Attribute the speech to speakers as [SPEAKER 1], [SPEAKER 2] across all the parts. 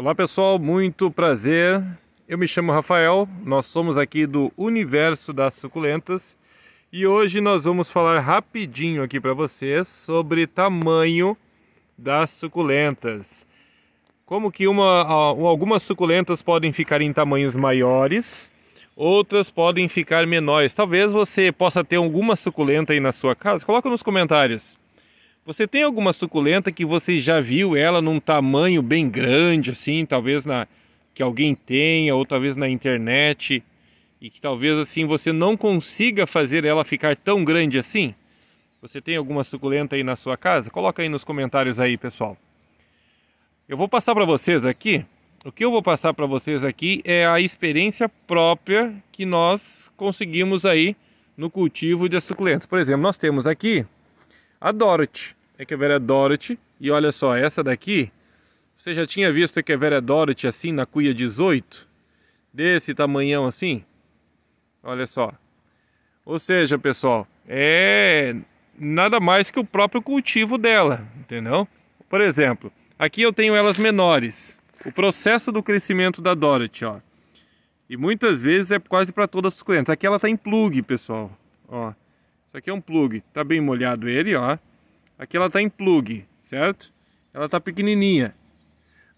[SPEAKER 1] Olá pessoal, muito prazer. Eu me chamo Rafael, nós somos aqui do Universo das Suculentas e hoje nós vamos falar rapidinho aqui para vocês sobre tamanho das suculentas. Como que uma, algumas suculentas podem ficar em tamanhos maiores, outras podem ficar menores. Talvez você possa ter alguma suculenta aí na sua casa, coloca nos comentários. Você tem alguma suculenta que você já viu ela num tamanho bem grande, assim, talvez na que alguém tenha, ou talvez na internet, e que talvez assim você não consiga fazer ela ficar tão grande assim? Você tem alguma suculenta aí na sua casa? Coloca aí nos comentários aí, pessoal. Eu vou passar para vocês aqui. O que eu vou passar para vocês aqui é a experiência própria que nós conseguimos aí no cultivo de suculentas. Por exemplo, nós temos aqui a Dorothy. É que a Echeveria é Dorothy. E olha só, essa daqui, você já tinha visto que a Echeveria é Dorothy assim na cuia 18? Desse tamanhão assim? Olha só. Ou seja, pessoal, é nada mais que o próprio cultivo dela, entendeu? Por exemplo, aqui eu tenho elas menores. O processo do crescimento da Dorothy, ó. E muitas vezes é quase para todas as clientes. Aqui ela tá em plug, pessoal. Ó. Isso aqui é um plug. Tá bem molhado ele, ó. Aqui ela está em plug, certo? Ela está pequenininha.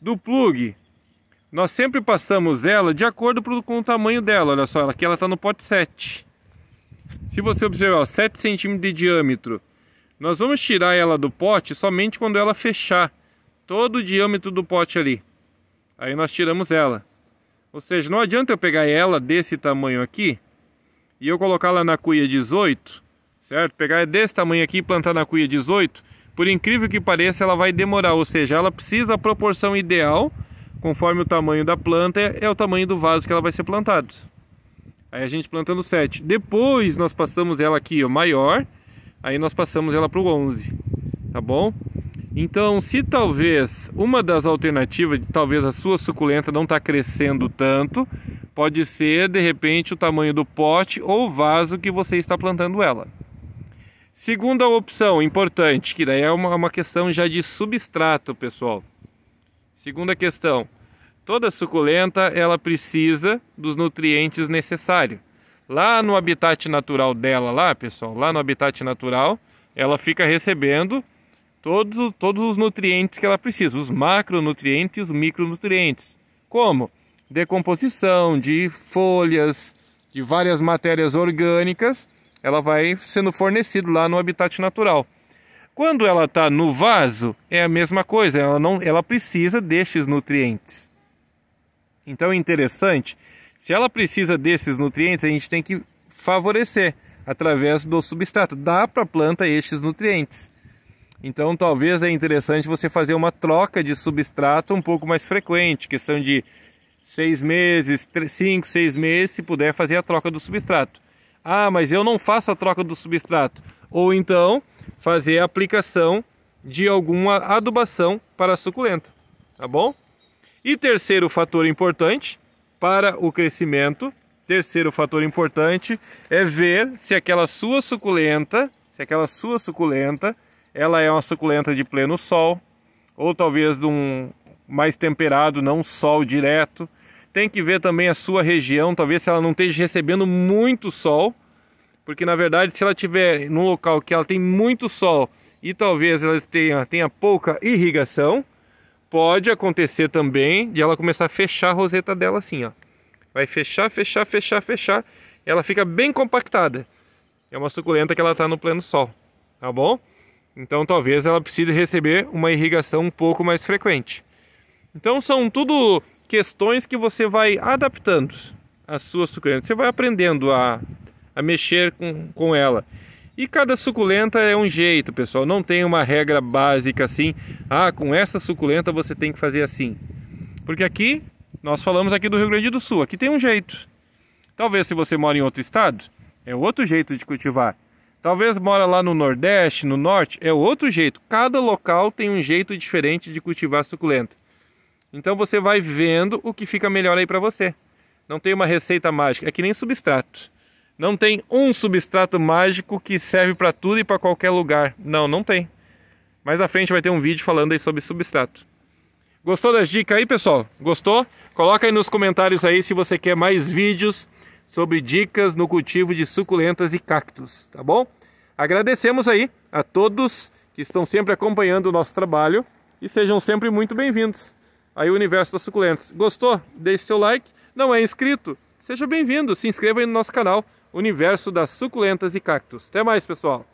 [SPEAKER 1] Do plug, nós sempre passamos ela de acordo com o tamanho dela. Olha só, aqui ela está no pote 7. Se você observar, ó, 7 centímetros de diâmetro. Nós vamos tirar ela do pote somente quando ela fechar todo o diâmetro do pote ali. Aí nós tiramos ela. Ou seja, não adianta eu pegar ela desse tamanho aqui e eu colocar ela na cuia 18 certo? Pegar é desse tamanho aqui e plantar na cuia 18, por incrível que pareça, ela vai demorar, ou seja, ela precisa a proporção ideal, conforme o tamanho da planta, é o tamanho do vaso que ela vai ser plantada. Aí a gente plantando 7. Depois nós passamos ela aqui, maior, aí nós passamos ela para o 11, tá bom? Então, se talvez uma das alternativas, talvez a sua suculenta não está crescendo tanto, pode ser de repente o tamanho do pote ou vaso que você está plantando ela. Segunda opção importante, que daí é uma, uma questão já de substrato, pessoal. Segunda questão, toda suculenta ela precisa dos nutrientes necessários. Lá no habitat natural dela, lá pessoal, lá no habitat natural, ela fica recebendo todos, todos os nutrientes que ela precisa, os macronutrientes e os micronutrientes. Como? Decomposição de folhas, de várias matérias orgânicas ela vai sendo fornecido lá no habitat natural. Quando ela está no vaso, é a mesma coisa, ela, não, ela precisa destes nutrientes. Então é interessante, se ela precisa desses nutrientes, a gente tem que favorecer através do substrato, dá para a planta estes nutrientes. Então talvez é interessante você fazer uma troca de substrato um pouco mais frequente, questão de seis meses, cinco, seis meses, se puder fazer a troca do substrato. Ah, mas eu não faço a troca do substrato. Ou então fazer a aplicação de alguma adubação para a suculenta, tá bom? E terceiro fator importante para o crescimento, terceiro fator importante é ver se aquela sua suculenta, se aquela sua suculenta, ela é uma suculenta de pleno sol, ou talvez de um mais temperado, não sol direto, tem que ver também a sua região, talvez se ela não esteja recebendo muito sol, porque na verdade se ela tiver num local que ela tem muito sol e talvez ela tenha, tenha pouca irrigação, pode acontecer também de ela começar a fechar a roseta dela assim, ó. Vai fechar, fechar, fechar, fechar. Ela fica bem compactada. É uma suculenta que ela está no pleno sol, tá bom? Então talvez ela precise receber uma irrigação um pouco mais frequente. Então são tudo questões que você vai adaptando as suas suculentas. Você vai aprendendo a, a mexer com, com ela. E cada suculenta é um jeito, pessoal. Não tem uma regra básica assim. Ah, com essa suculenta você tem que fazer assim. Porque aqui, nós falamos aqui do Rio Grande do Sul. Aqui tem um jeito. Talvez se você mora em outro estado, é outro jeito de cultivar. Talvez mora lá no Nordeste, no Norte, é outro jeito. Cada local tem um jeito diferente de cultivar suculenta. Então você vai vendo o que fica melhor aí para você. Não tem uma receita mágica, é que nem substrato. Não tem um substrato mágico que serve para tudo e para qualquer lugar. Não, não tem. Mais à frente vai ter um vídeo falando aí sobre substrato. Gostou das dicas aí, pessoal? Gostou? Coloca aí nos comentários aí se você quer mais vídeos sobre dicas no cultivo de suculentas e cactos, tá bom? Agradecemos aí a todos que estão sempre acompanhando o nosso trabalho e sejam sempre muito bem-vindos aí o universo das suculentas. Gostou? Deixe seu like. Não é inscrito? Seja bem-vindo, se inscreva aí no nosso canal Universo das Suculentas e Cactos. Até mais, pessoal!